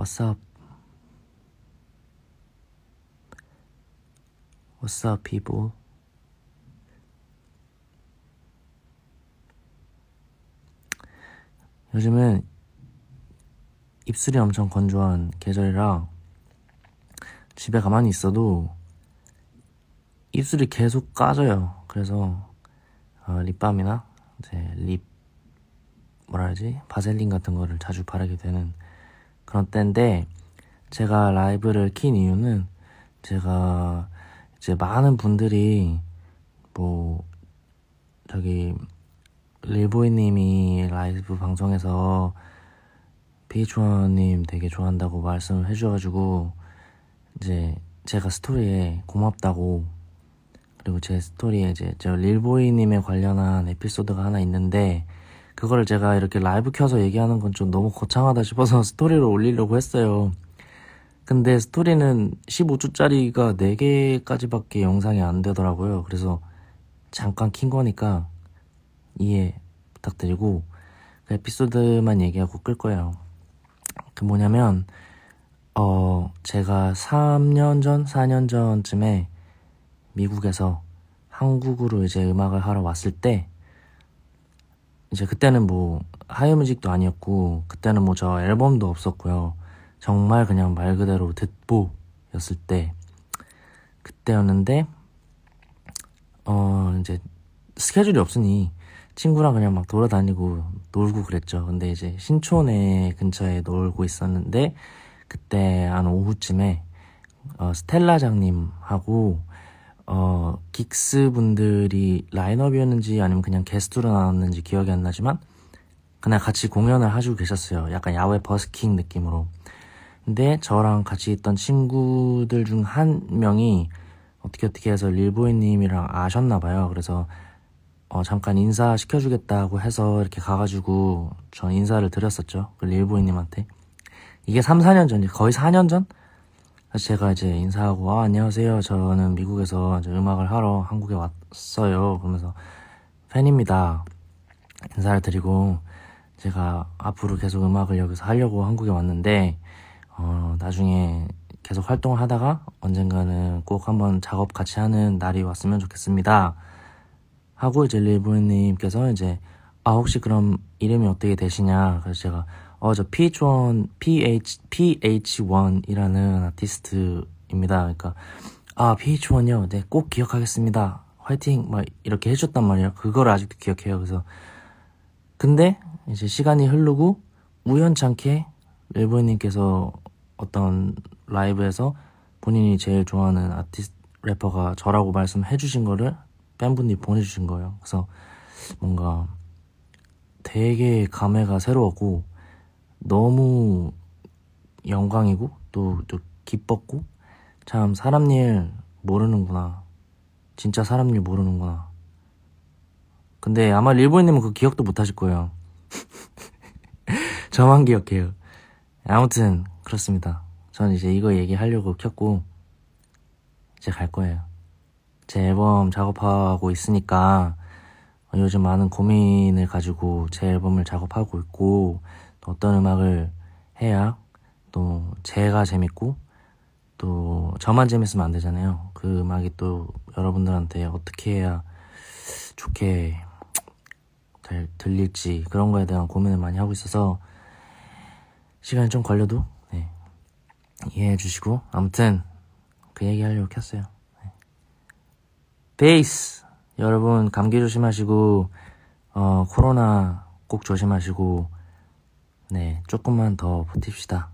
What's up? What's up, people? 요즘은 입술이 엄청 건조한 계절이라 집에 가만히 있어도 입술이 계속 까져요. 그래서 어, 립밤이나 이제 립 뭐라 하지 바셀린 같은 거를 자주 바르게 되는 그런 때인데 제가 라이브를 킨 이유는 제가 이제 많은 분들이 뭐 저기 릴보이님이 라이브 방송에서 비이원님 되게 좋아한다고 말씀을 해주셔가지고 이제 제가 스토리에 고맙다고 그리고 제 스토리에 이제 저 릴보이님에 관련한 에피소드가 하나 있는데 그걸 제가 이렇게 라이브 켜서 얘기하는 건 좀 너무 거창하다 싶어서 스토리를 올리려고 했어요. 근데 스토리는 15초짜리가 4개까지밖에 영상이 안 되더라고요. 그래서 잠깐 킨 거니까 이해 부탁드리고 그 에피소드만 얘기하고 끌 거예요. 그 뭐냐면 어 제가 3년 전, 4년 전쯤에 미국에서 한국으로 이제 음악을 하러 왔을 때 이제 그때는 뭐 하이뮤직도 아니었고 그때는 뭐 저 앨범도 없었고요. 정말 그냥 말 그대로 듣보였을 때 그때였는데 어 이제 스케줄이 없으니 친구랑 그냥 막 돌아다니고 놀고 그랬죠. 근데 이제 신촌에 근처에 놀고 있었는데 그때 한 오후쯤에 어, 스텔라장님하고 어, 긱스 분들이 라인업이었는지 아니면 그냥 게스트로 나왔는지 기억이 안 나지만 그날 같이 공연을 하시고 계셨어요. 약간 야외 버스킹 느낌으로. 근데 저랑 같이 있던 친구들 중 한 명이 어떻게 어떻게 해서 릴보이님이랑 아셨나봐요. 그래서 어, 잠깐 인사시켜주겠다고 해서 이렇게 가가지고 전 인사를 드렸었죠. 그 릴보이님한테. 이게 3, 4년 전이 거의 4년 전? 제가 이제 인사하고 아, 안녕하세요 저는 미국에서 음악을 하러 한국에 왔어요 그러면서 팬입니다 인사를 드리고 제가 앞으로 계속 음악을 여기서 하려고 한국에 왔는데 어, 나중에 계속 활동을 하다가 언젠가는 꼭 한번 작업 같이 하는 날이 왔으면 좋겠습니다 하고 이제 리브님께서 이제 아 혹시 그럼 이름이 어떻게 되시냐 그래서 제가 어, 저 PH1, PH, PH1이라는 아티스트입니다. 그러니까, 아, PH1이요. 네, 꼭 기억하겠습니다. 화이팅! 막 이렇게 해줬단 말이에요. 그걸 아직도 기억해요. 그래서. 근데, 이제 시간이 흐르고, 우연찮게 웰보이님께서 어떤 라이브에서 본인이 제일 좋아하는 아티스트, 래퍼가 저라고 말씀해 주신 거를 팬분이 보내주신 거예요. 그래서 뭔가 되게 감회가 새로웠고, 너무 영광이고 또, 또 기뻤고 참 사람 일 모르는구나 진짜 사람 일 모르는구나 근데 아마 일본인님은 그 기억도 못하실 거예요 저만 기억해요 아무튼 그렇습니다 저는 이제 이거 얘기하려고 켰고 이제 갈 거예요 제 앨범 작업하고 있으니까 요즘 많은 고민을 가지고 제 앨범을 작업하고 있고 어떤 음악을 해야 또 제가 재밌고 또 저만 재밌으면 안 되잖아요. 그 음악이 또 여러분들한테 어떻게 해야 좋게 잘 들릴지 그런 거에 대한 고민을 많이 하고 있어서 시간이 좀 걸려도 네. 이해해 주시고 아무튼 그 얘기 하려고 켰어요. 네. 베이스 여러분 감기 조심하시고 어, 코로나 꼭 조심하시고 네, 조금만 더 버팁시다.